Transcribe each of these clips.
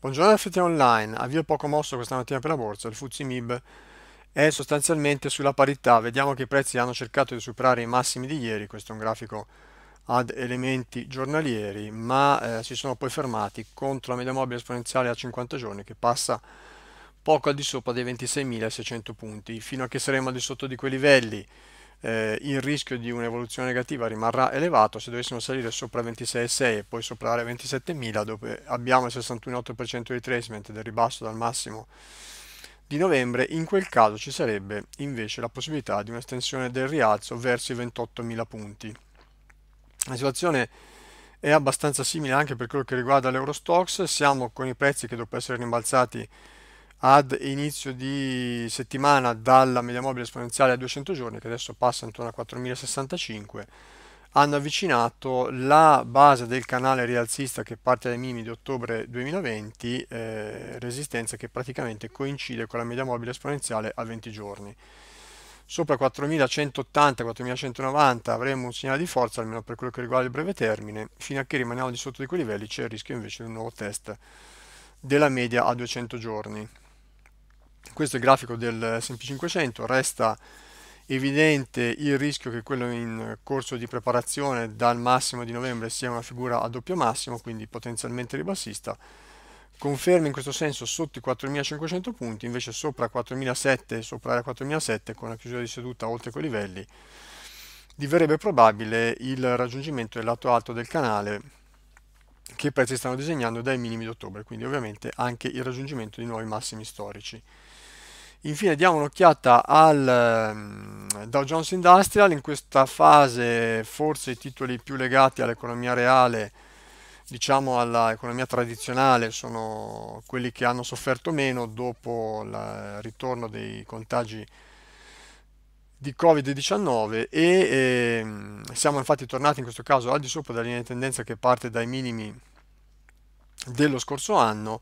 Buongiorno FT Online, avvio poco mosso questa mattina per la borsa, il FTSE MIB è sostanzialmente sulla parità, vediamo che i prezzi hanno cercato di superare i massimi di ieri, questo è un grafico ad elementi giornalieri, ma eh, si sono poi fermati contro la media mobile esponenziale a 50 giorni che passa poco al di sopra dei 26.600 punti, fino a che saremo al di sotto di quei livelli eh, il rischio di un'evoluzione negativa rimarrà elevato, se dovessimo salire sopra 26,6 e poi superare 27.000 dove abbiamo il 61,8% di retracement del ribasso dal massimo di novembre, in quel caso ci sarebbe invece la possibilità di un'estensione del rialzo verso i 28.000 punti. La situazione è abbastanza simile anche per quello che riguarda l'Eurostox, siamo con i prezzi che dopo essere rimbalzati ad inizio di settimana dalla media mobile esponenziale a 200 giorni, che adesso passa intorno a 4065, hanno avvicinato la base del canale rialzista che parte dai minimi di ottobre 2020, eh, resistenza che praticamente coincide con la media mobile esponenziale a 20 giorni. Sopra 4180-4190 avremo un segnale di forza, almeno per quello che riguarda il breve termine, fino a che rimaniamo di sotto di quei livelli c'è il rischio invece di un nuovo test della media a 200 giorni questo è il grafico del S&P 500, resta evidente il rischio che quello in corso di preparazione dal massimo di novembre sia una figura a doppio massimo, quindi potenzialmente ribassista, conferma in questo senso sotto i 4.500 punti, invece sopra 4.700 sopra 4.700 con la chiusura di seduta oltre quei livelli, diverrebbe probabile il raggiungimento del lato alto del canale che i prezzi stanno disegnando dai minimi di ottobre, quindi ovviamente anche il raggiungimento di nuovi massimi storici. Infine diamo un'occhiata al ehm, Dow Jones Industrial, in questa fase forse i titoli più legati all'economia reale, diciamo all'economia tradizionale, sono quelli che hanno sofferto meno dopo il ritorno dei contagi di Covid-19 e eh, siamo infatti tornati in questo caso al di sopra della linea di tendenza che parte dai minimi dello scorso anno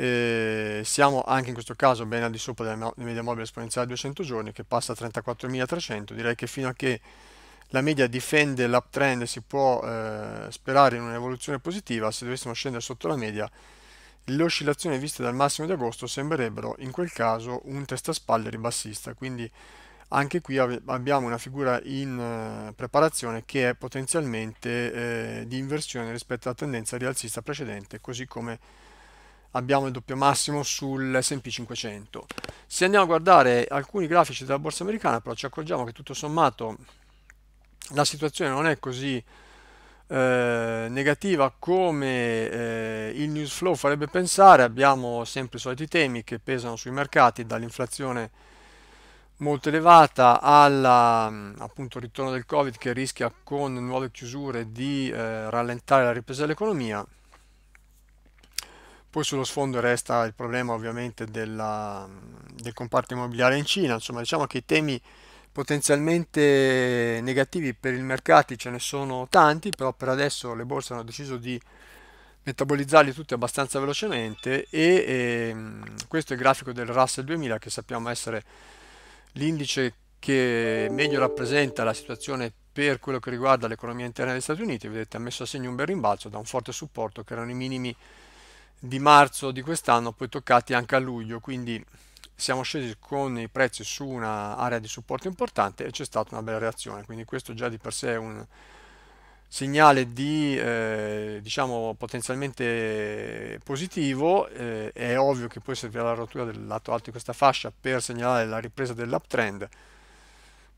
eh, siamo anche in questo caso ben al di sopra della media mobile esponenziale 200 giorni che passa a 34.300 direi che fino a che la media difende l'uptrend si può eh, sperare in un'evoluzione positiva se dovessimo scendere sotto la media le oscillazioni viste dal massimo di agosto sembrerebbero in quel caso un testaspalle ribassista quindi anche qui abbiamo una figura in eh, preparazione che è potenzialmente eh, di inversione rispetto alla tendenza rialzista precedente così come abbiamo il doppio massimo sull'S&P 500. Se andiamo a guardare alcuni grafici della borsa americana, però ci accorgiamo che tutto sommato la situazione non è così eh, negativa come eh, il news flow farebbe pensare, abbiamo sempre i soliti temi che pesano sui mercati, dall'inflazione molto elevata al ritorno del Covid che rischia con nuove chiusure di eh, rallentare la ripresa dell'economia poi sullo sfondo resta il problema ovviamente della, del comparto immobiliare in Cina, insomma diciamo che i temi potenzialmente negativi per i mercati ce ne sono tanti, però per adesso le borse hanno deciso di metabolizzarli tutti abbastanza velocemente e, e ehm, questo è il grafico del Russell 2000 che sappiamo essere l'indice che meglio rappresenta la situazione per quello che riguarda l'economia interna degli Stati Uniti, vedete ha messo a segno un bel rimbalzo da un forte supporto che erano i minimi di marzo di quest'anno, poi toccati anche a luglio, quindi siamo scesi con i prezzi su un'area di supporto importante e c'è stata una bella reazione, quindi questo già di per sé è un segnale di eh, diciamo potenzialmente positivo eh, è ovvio che poi servirà la rottura del lato alto di questa fascia per segnalare la ripresa dell'uptrend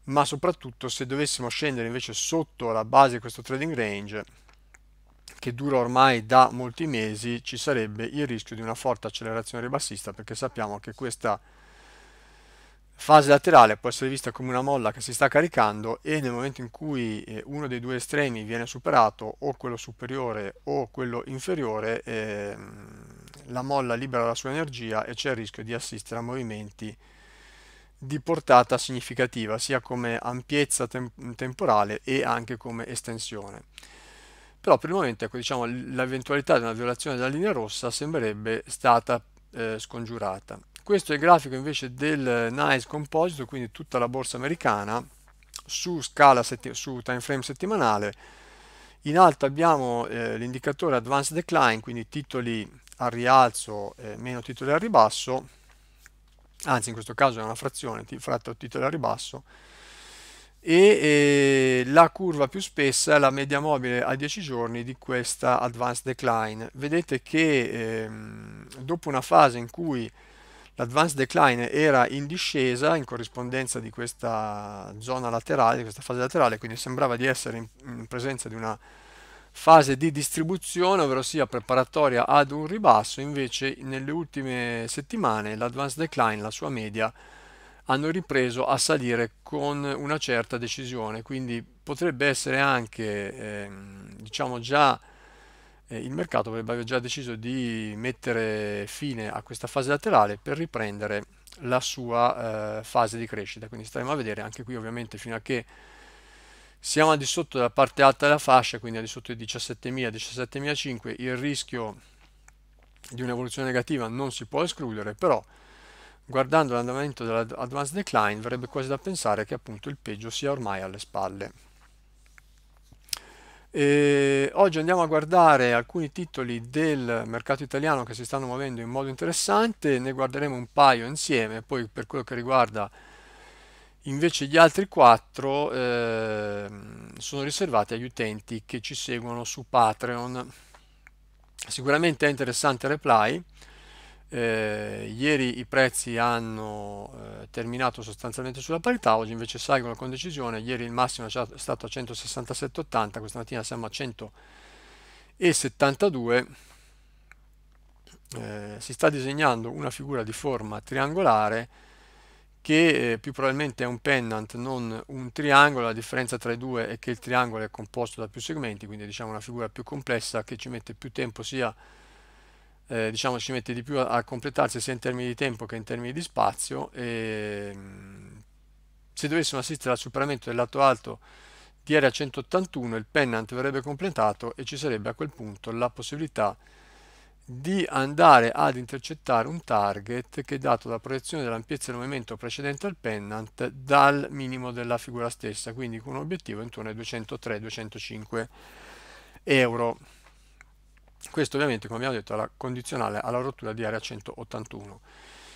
ma soprattutto se dovessimo scendere invece sotto la base di questo trading range che dura ormai da molti mesi ci sarebbe il rischio di una forte accelerazione ribassista perché sappiamo che questa fase laterale può essere vista come una molla che si sta caricando e nel momento in cui eh, uno dei due estremi viene superato o quello superiore o quello inferiore eh, la molla libera la sua energia e c'è il rischio di assistere a movimenti di portata significativa sia come ampiezza tem temporale e anche come estensione però per il momento ecco, diciamo, l'eventualità di una violazione della linea rossa sembrerebbe stata eh, scongiurata. Questo è il grafico invece del NICE Composito, quindi tutta la borsa americana su, scala su time frame settimanale. In alto abbiamo eh, l'indicatore Advanced Decline, quindi titoli al rialzo eh, meno titoli al ribasso, anzi in questo caso è una frazione, fratto titoli al ribasso, e eh, la curva più spessa è la media mobile a 10 giorni di questa advanced decline. Vedete che ehm, dopo una fase in cui l'advanced decline era in discesa in corrispondenza di questa zona laterale, di questa fase laterale, quindi sembrava di essere in, in presenza di una fase di distribuzione, ovvero sia preparatoria ad un ribasso, invece nelle ultime settimane l'advanced decline, la sua media, hanno ripreso a salire con una certa decisione, quindi potrebbe essere anche, eh, diciamo già, eh, il mercato avrebbe già deciso di mettere fine a questa fase laterale per riprendere la sua eh, fase di crescita, quindi staremo a vedere anche qui ovviamente fino a che siamo al di sotto della parte alta della fascia, quindi al di sotto di 17.000, 17500 il rischio di un'evoluzione negativa non si può escludere, però Guardando l'andamento dell'advanced decline verrebbe quasi da pensare che appunto il peggio sia ormai alle spalle. E oggi andiamo a guardare alcuni titoli del mercato italiano che si stanno muovendo in modo interessante, ne guarderemo un paio insieme, poi per quello che riguarda invece gli altri quattro eh, sono riservati agli utenti che ci seguono su Patreon. Sicuramente è interessante Reply, eh, ieri i prezzi hanno eh, terminato sostanzialmente sulla parità, oggi invece salgono con decisione, ieri il massimo è stato a 167,80, questa mattina siamo a 172, eh, si sta disegnando una figura di forma triangolare che eh, più probabilmente è un pennant, non un triangolo, la differenza tra i due è che il triangolo è composto da più segmenti, quindi diciamo una figura più complessa che ci mette più tempo sia eh, diciamo ci mette di più a, a, completarsi sia in termini di tempo che in termini di spazio e ehm, se dovessimo assistere al superamento del lato alto di area 181 il pennant verrebbe completato e ci sarebbe a quel punto la possibilità di andare ad intercettare un target che è dato dalla proiezione dell'ampiezza del movimento precedente al pennant dal minimo della figura stessa, quindi con un obiettivo intorno ai 203-205 euro. Questo ovviamente, come abbiamo detto, è la condizionale alla rottura di area 181.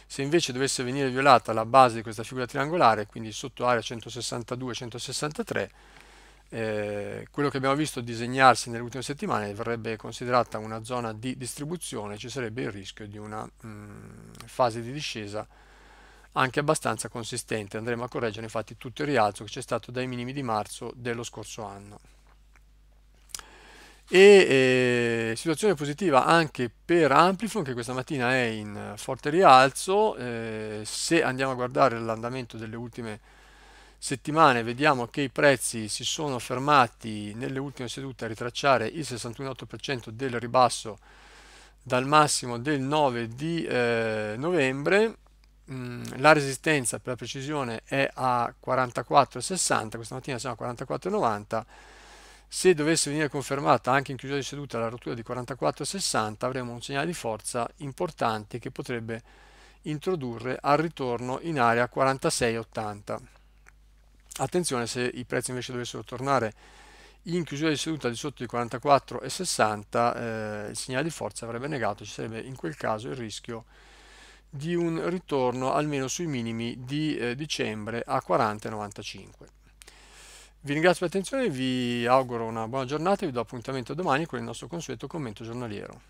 Se invece dovesse venire violata la base di questa figura triangolare, quindi sotto area 162-163, eh, quello che abbiamo visto disegnarsi nelle ultime settimane verrebbe considerata una zona di distribuzione, ci sarebbe il rischio di una mh, mm, fase di discesa anche abbastanza consistente. Andremo a correggere infatti tutto il rialzo che c'è stato dai minimi di marzo dello scorso anno e eh, situazione positiva anche per Amplifon che questa mattina è in eh, forte rialzo eh, se andiamo a guardare l'andamento delle ultime settimane vediamo che i prezzi si sono fermati nelle ultime sedute a ritracciare il 61,8% del ribasso dal massimo del 9 di eh, novembre mm, la resistenza per la precisione è a 44,60 questa mattina siamo a 44,90 se dovesse venire confermata anche in chiusura di seduta la rottura di 44,60 avremo un segnale di forza importante che potrebbe introdurre al ritorno in area 46,80. Attenzione se i prezzi invece dovessero tornare in chiusura di seduta di sotto di 44,60 eh, il segnale di forza avrebbe negato, ci sarebbe in quel caso il rischio di un ritorno almeno sui minimi di eh, dicembre a 40,95. Vi ringrazio per l'attenzione, vi auguro una buona giornata e vi do appuntamento domani con il nostro consueto commento giornaliero.